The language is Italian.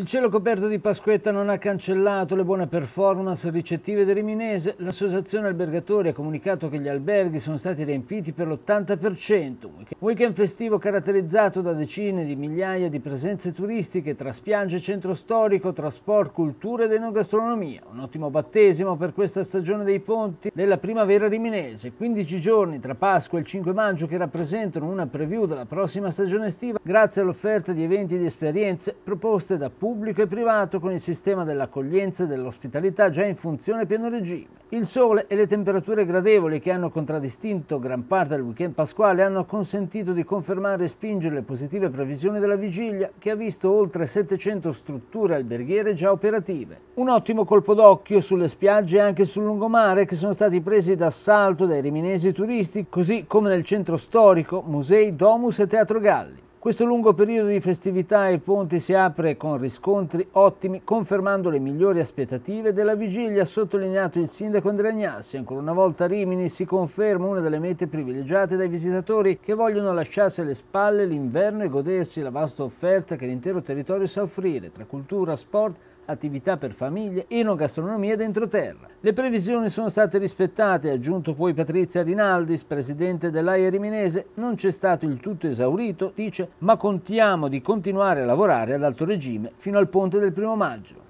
Il cielo coperto di Pasquetta non ha cancellato le buone performance ricettive del Riminese. L'associazione albergatori ha comunicato che gli alberghi sono stati riempiti per l'80%. Un weekend festivo caratterizzato da decine di migliaia di presenze turistiche tra spiagge, centro storico, trasport, cultura ed enogastronomia. Un ottimo battesimo per questa stagione dei ponti della primavera riminese. 15 giorni tra Pasqua e il 5 maggio che rappresentano una preview della prossima stagione estiva grazie all'offerta di eventi e di esperienze proposte da Puglia pubblico e privato con il sistema dell'accoglienza e dell'ospitalità già in funzione a pieno regime. Il sole e le temperature gradevoli che hanno contraddistinto gran parte del weekend pasquale hanno consentito di confermare e spingere le positive previsioni della vigilia che ha visto oltre 700 strutture alberghiere già operative. Un ottimo colpo d'occhio sulle spiagge e anche sul lungomare che sono stati presi d'assalto dai riminesi turisti così come nel centro storico, musei, domus e teatro Galli. Questo lungo periodo di festività e ponti si apre con riscontri ottimi, confermando le migliori aspettative della vigilia, ha sottolineato il sindaco Andrea Gnassi. Ancora una volta Rimini si conferma una delle mete privilegiate dai visitatori che vogliono lasciarsi alle spalle l'inverno e godersi la vasta offerta che l'intero territorio sa offrire, tra cultura, sport, attività per famiglie, enogastronomia ed entroterra. Le previsioni sono state rispettate, ha aggiunto poi Patrizia Rinaldis, presidente dell'AIA Riminese, non c'è stato il tutto esaurito, dice ma contiamo di continuare a lavorare ad alto regime fino al ponte del primo maggio.